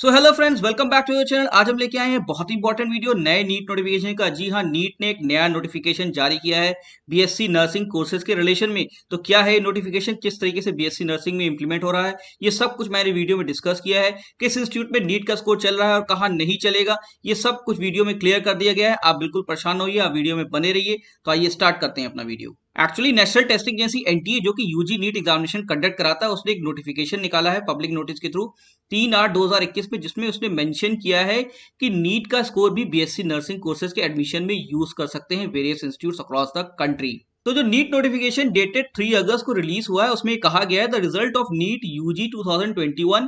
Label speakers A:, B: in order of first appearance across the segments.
A: so hello friends welcome back to your channel आज हम लेके आए हैं बहुत ही इंपॉर्टेंट वीडियो नए नीट नोटिफिकेशन का जी हाँ नीट ने एक नया नोटिफिकेशन जारी किया है बीएससी नर्सिंग कोर्सेज के रिलेशन में तो क्या है नोटिफिकेशन किस तरीके से बीएससी नर्सिंग में इंप्लीमेंट हो रहा है ये सब कुछ मैंने वीडियो में डिस्कस किया है किस इंस्टीट्यूट में नीट का स्कोर चल रहा है और कहाँ नहीं चलेगा ये सब कुछ वीडियो में क्लियर कर दिया गया है आप बिल्कुल परेशान होइए आप वीडियो में बने रहिए तो आइए स्टार्ट करते हैं अपना video actually national testing agency NTA जो कि यूजी नीट एग्जामिनेशन कंडक्ट कराता है उसने एक नोटिफिकेशन निकाला है पब्लिक नोटिस के थ्रू तीन आठ इक्कीस में जिसमें उसने मेंशन किया है कि नीट का स्कोर भी बीएससी नर्सिंग कोर्सेज के एडमिशन में यूज कर सकते हैं various institute across the country तो जो नीट नोटिफिकेशन डेटेड 3 अगस्त को रिलीज हुआ है उसमें कहा गया है the result of NEET UG 2021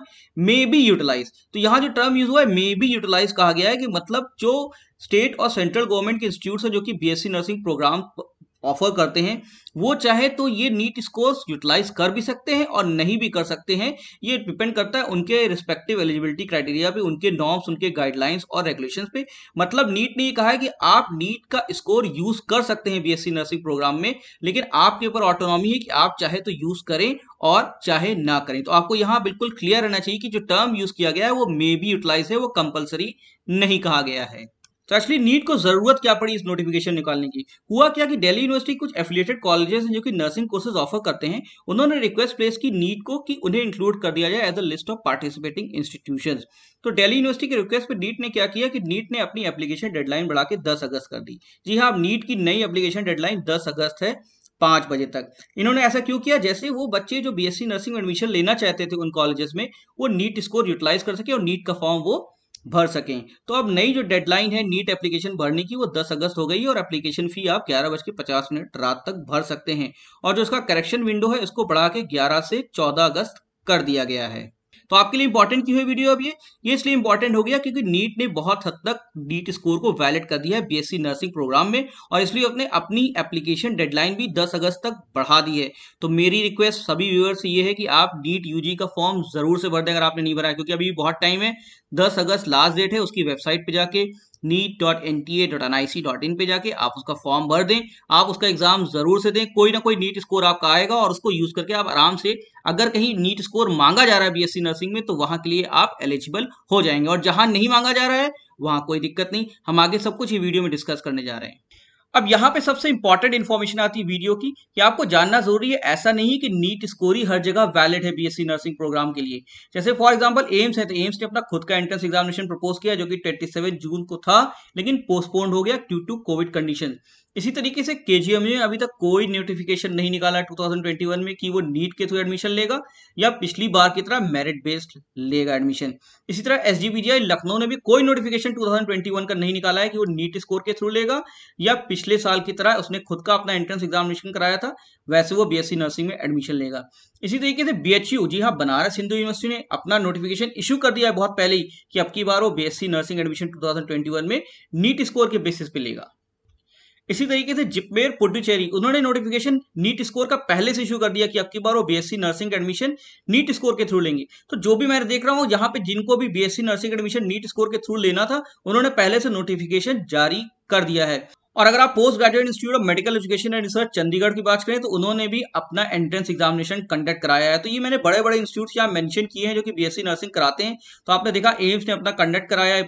A: may be utilise तो यहाँ जो टर्म यूज हुआ है मे बी यूटिलाइज कहा गया है कि मतलब जो स्टेट और सेंट्रल गवर्नमेंट के इंस्टीट्यूट है जो कि बीएससी नर्सिंग प्रोग्राम ऑफर करते हैं वो चाहे तो ये नीट स्कोर्स यूटिलाइज कर भी सकते हैं और नहीं भी कर सकते हैं ये डिपेंड करता है उनके रिस्पेक्टिव एलिजिबिलिटी क्राइटेरिया पे उनके नॉर्म्स उनके गाइडलाइंस और रेगुलेशन पे मतलब नीट ने कहा है कि आप नीट का स्कोर यूज कर सकते हैं बीएससी नर्सिंग प्रोग्राम में लेकिन आपके ऊपर ऑटोनॉमी है कि आप चाहे तो यूज करें और चाहे ना करें तो आपको यहाँ बिल्कुल क्लियर रहना चाहिए कि जो टर्म यूज किया गया है वो मे बी यूटिलाइज है वो कंपल्सरी नहीं कहा गया है तो एक्चुअली नीट को जरूरत क्या पड़ी इस नोटिफिकेशन निकालने की हुआ क्या कि दिल्ली यूनिवर्सिटी कुछ एफिलेटेड कॉलेजेस हैं जो कि नर्सिंग कोर्सेज ऑफर करते हैं उन्होंने रिक्वेस्ट प्लेस की नीट को कि उन्हें इंक्लूड कर दिया जाए as a list of participating institution तो दिल्ली यूनिवर्सिटी के रिक्वेस्ट पर नीट ने क्या किया कि नीट ने अपनी एप्लीकेशन डेडलाइन बढ़ा के दस अगस्त कर दी जी हाँ नीट की नई एप्लीकेशन डेडलाइन दस अगस्त है पांच बजे तक इन्होंने ऐसा क्यों किया जैसे वो बच्चे जो बीएससी नर्सिंग एडमिशन लेना चाहते थे उन कॉलेजेस में वो नीट स्कोर यूटिलाइज कर सके और नीट का फॉर्म वो भर सकें तो अब नई जो डेडलाइन है नीट एप्लीकेशन भरने की वो 10 अगस्त हो गई है और एप्लीकेशन फ़ी आप ग्यारह बज के पचास मिनट रात तक भर सकते हैं और जो इसका करेक्शन विंडो है इसको बढ़ा के ग्यारह से चौदह अगस्त कर दिया गया है तो आपके लिए इंपॉर्टेंट क्यों है वीडियो अब ये ये इसलिए इंपॉर्टेंट हो गया क्योंकि नीट ने बहुत हद तक नीट स्कोर को वैलिड कर दिया है बीएससी नर्सिंग प्रोग्राम में और इसलिए अपने अपनी एप्लीकेशन डेडलाइन भी दस अगस्त तक बढ़ा दी है तो मेरी रिक्वेस्ट सभी व्यूअर से ये है कि आप नीट यूजी का फॉर्म जरूर से भर दें अगर आपने नहीं भरा क्योंकि अभी बहुत टाइम है दस अगस्त लास्ट डेट है उसकी वेबसाइट पर जाके NEET dot N T A dot N I C dot in पर जाके आप उसका फॉर्म भर दें आप उसका एग्जाम जरूर से दें कोई ना कोई नीट स्कोर आपका आएगा और उसको यूज करके आप आराम से अगर कहीं नीट स्कोर मांगा जा रहा है बीएससी नर्सिंग नर्सिंग में तो वहां के लिए आप एलिजिबल हो जाएंगे और जहां नहीं मांगा जा रहा है वहां कोई दिक्कत नहीं हम आगे सब कुछ ही वीडियो में डिस्कस करने जा रहे हैं अब यहाँ पे सबसे इंपॉर्टेंट इन्फॉर्मेशन आती है वीडियो की कि आपको जानना जरूरी है ऐसा नहीं कि नीट स्कोर ही हर जगह वैलिड है बीएससी नर्सिंग प्रोग्राम के लिए जैसे फॉर एग्जांपल एम्स है तो एम्स ने अपना खुद का एंट्रेंस एग्जामिनेशन प्रपोज किया जो कि 27 जून को था लेकिन पोस्टपोन्ड हो गया ड्यू टू कोविड कंडीशन इसी तरीके से के ने अभी तक कोई नोटिफिकेशन नहीं निकाला 2021 में कि वो नीट के थ्रू एडमिशन लेगा या पिछली बार की तरह मेरिट बेस्ड लेगा एडमिशन इसी तरह एस लखनऊ ने भी कोई नोटिफिकेशन 2021 का नहीं निकाला है कि वो नीट स्कोर के थ्रू लेगा या पिछले साल की तरह उसने खुद का अपना एंट्रेंस एग्जामिनेशन कराया था वैसे वो सी नर्सिंग में एडमिशन लेगा इसी तरीके से बीएचयू जी हाँ बनारस हिंदू यूनिवर्सिटी ने अपना नोटिफिकेशन इशू कर दिया है बहुत पहले ही कि अब की बार वो सी नर्सिंग एडमिशन वन में नीट स्कोर के बेसिस पे लेगा इसी तरीके से जिपमेर पुडुचेरी उन्होंने नोटिफिकेशन नीट स्कोर का पहले से इशू कर दिया कि अब की बार वो BSc nursing admission NEET score के थ्रू लेंगे तो जो भी मैं देख रहा हूँ यहाँ पे जिनको भी BSc nursing admission NEET score के थ्रू लेना था उन्होंने पहले से नोटिफिकेशन जारी कर दिया है और अगर आप post graduate institute of medical education and research Chandigarh की बात करें तो उन्होंने भी अपना एंट्रेंस एग्जामिनेशन कंडक्ट कराया है तो ये मैंने बड़े बड़े इंस्टीट्यूट यहाँ मेंशन किए हैं जो कि बीएससी नर्सिंग कराते हैं तो आपने देखा एम्स ने अपना कंडक्ट कराया है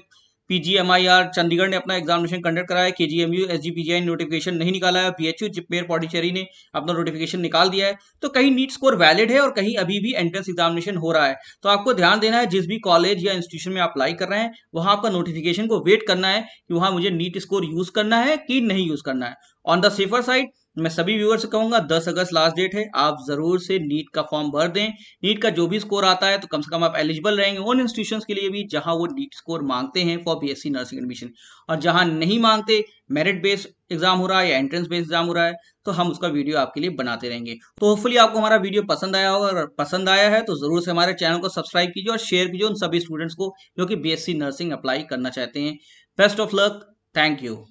A: पीजीएमआईआर चंडीगढ़ ने अपना एग्जामिनेशन कंडक्ट कराया K G M U S G notification नहीं निकाला है बीएचयू जिपमेर पौडीचेरी ने अपना नोटिफिकेशन निकाल दिया है तो कहीं नीट स्कोर वैलिड है और कहीं अभी भी एंट्रेंस एग्जामिनेशन हो रहा है तो आपको ध्यान देना है जिस भी कॉलेज या इंस्टीट्यूशन में अप्लाई कर रहे हैं वहां आपका नोटिफिकेशन को वेट करना है कि वहां मुझे नीट स्कोर यूज करना है कि नहीं यूज करना है ऑन द सेफर साइड मैं सभी व्यूअर्स से कहूंगा 10 अगस्त लास्ट डेट है आप जरूर से नीट का फॉर्म भर दें नीट का जो भी स्कोर आता है तो कम से कम आप एलिजिबल रहेंगे उन इंस्टीट्यूशंस के लिए भी जहां वो नीट स्कोर मांगते हैं फॉर बीएससी नर्सिंग एडमिशन और जहां नहीं मांगते मेरिट बेस्ड एग्जाम हो रहा है या एंट्रेंस बेस्ड एग्जाम हो रहा है तो हम उसका वीडियो आपके लिए बनाते रहेंगे तो होपफुली आपको हमारा वीडियो पसंद आया होगा और पसंद आया है तो जरूर से हमारे चैनल को सब्सक्राइब कीजिए और शेयर कीजिए उन सभी स्टूडेंट्स को जो कि बी नर्सिंग अप्लाई करना चाहते हैं best of luck thank you